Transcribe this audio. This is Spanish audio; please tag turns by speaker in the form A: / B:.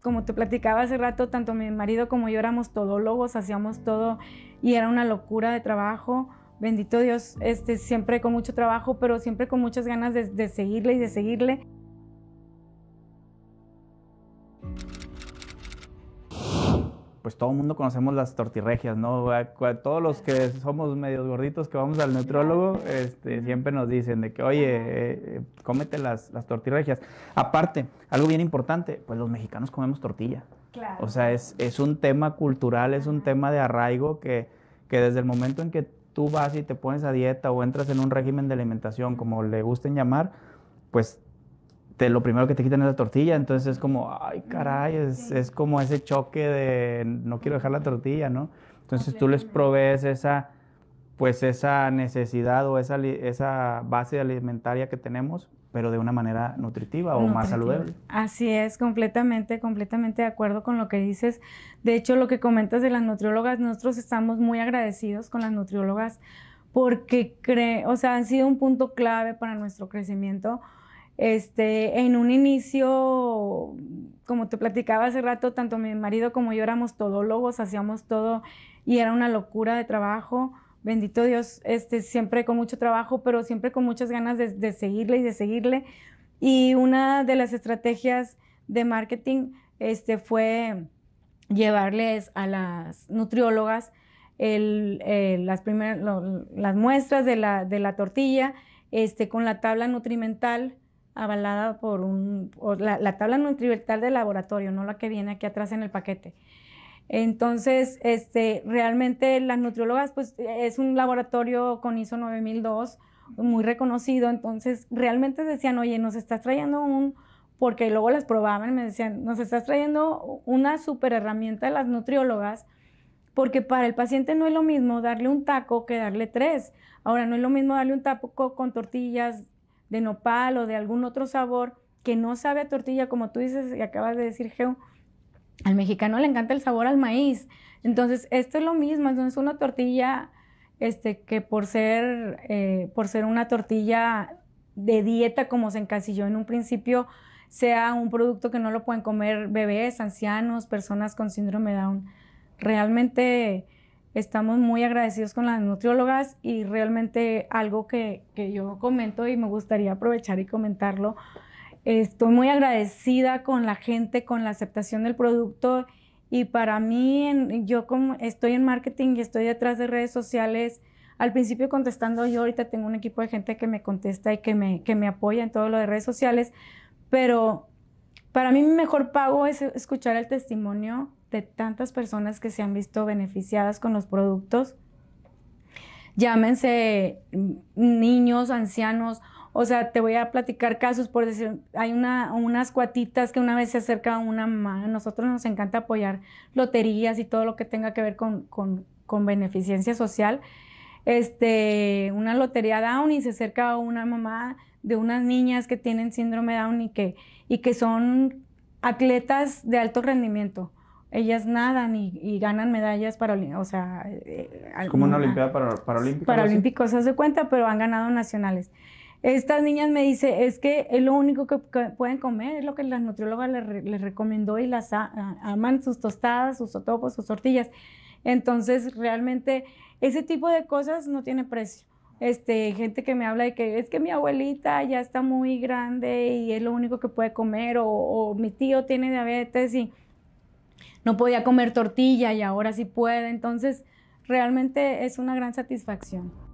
A: como te platicaba hace rato, tanto mi marido como yo éramos todólogos, hacíamos todo y era una locura de trabajo. Bendito Dios, este, siempre con mucho trabajo, pero siempre con muchas ganas de, de seguirle y de seguirle.
B: pues todo el mundo conocemos las tortirregias, ¿no? todos los que somos medios gorditos que vamos al neutrólogo, este, siempre nos dicen de que, oye, eh, eh, cómete las, las tortirregias. Aparte, algo bien importante, pues los mexicanos comemos tortilla. Claro. O sea, es, un tema cultural, es un tema de arraigo que, que desde el momento en que tú vas y te pones a dieta o entras en un régimen de alimentación, como le gusten llamar, pues lo primero que te quitan es la tortilla, entonces es como, ay, mm, caray, es, es como ese choque de no quiero dejar la tortilla, ¿no? Entonces tú les provees esa, pues esa necesidad o esa, esa base alimentaria que tenemos, pero de una manera nutritiva o más saludable.
A: Así es, completamente, completamente de acuerdo con lo que dices. De hecho, lo que comentas de las nutriólogas, nosotros estamos muy agradecidos con las nutriólogas porque cree, o sea, han sido un punto clave para nuestro crecimiento este, en un inicio, como te platicaba hace rato, tanto mi marido como yo éramos todólogos, hacíamos todo y era una locura de trabajo. Bendito Dios, este, siempre con mucho trabajo, pero siempre con muchas ganas de, seguirle y de seguirle. Y una de las estrategias de marketing este, fue llevarles a las nutriólogas eh, las, primeras, muestras de la, tortilla este, con la tabla nutrimental avalada por la, tabla nutrimental del laboratorio, no la que viene aquí atrás en el paquete. Entonces, este, realmente las nutriólogas, pues es un laboratorio con ISO 9002 muy reconocido, entonces realmente decían, oye, nos estás trayendo un, porque luego las probaban, me decían, nos estás trayendo una super herramienta de las nutriólogas, porque para el paciente no es lo mismo darle un taco que darle tres. Ahora, no es lo mismo darle un taco con tortillas, de nopal o de algún otro sabor que no sabe a tortilla, como tú dices y acabas de decir, Geo, al mexicano le encanta el sabor al maíz. Entonces, esto es lo mismo, es una tortilla este, que por ser, eh, por ser una tortilla de dieta, como se encasilló en un principio, sea un producto que no lo pueden comer bebés, ancianos, personas con síndrome Down. Realmente Estamos muy agradecidos con las nutriólogas y realmente algo que, yo comento y me gustaría aprovechar y comentarlo. Estoy muy agradecida con la gente, con la aceptación del producto y para mí, yo como estoy en marketing y estoy detrás de redes sociales, al principio contestando yo, ahorita tengo un equipo de gente que me contesta y que me, que me apoya en todo lo de redes sociales, pero para mí mi mejor pago es escuchar el testimonio de tantas personas que se han visto beneficiadas con los productos. Llámense niños, ancianos, o sea, te voy a platicar casos por decir, hay unas cuatitas que una vez se acerca a una mamá, a nosotros nos encanta apoyar loterías y todo lo que tenga que ver con, con, beneficencia social. Este, una lotería Down y se acerca a una mamá de unas niñas que tienen síndrome Down y que, y que son atletas de alto rendimiento ellas nadan y, ganan medallas para, o sea... Eh, es como una olimpiada
B: para, paralímpicos. Paralímpicos,
A: se hace cuenta, pero han ganado nacionales. Estas niñas me dicen, es que es lo único que, pueden comer, es lo que la nutrióloga les, recomendó y las aman, sus tostadas, sus sotopos sus tortillas. Entonces, realmente, ese tipo de cosas no tiene precio. Este, gente que me habla de que es que mi abuelita ya está muy grande y es lo único que puede comer, o mi tío tiene diabetes y no podía comer tortilla y ahora sí puede. Entonces, realmente es una gran satisfacción.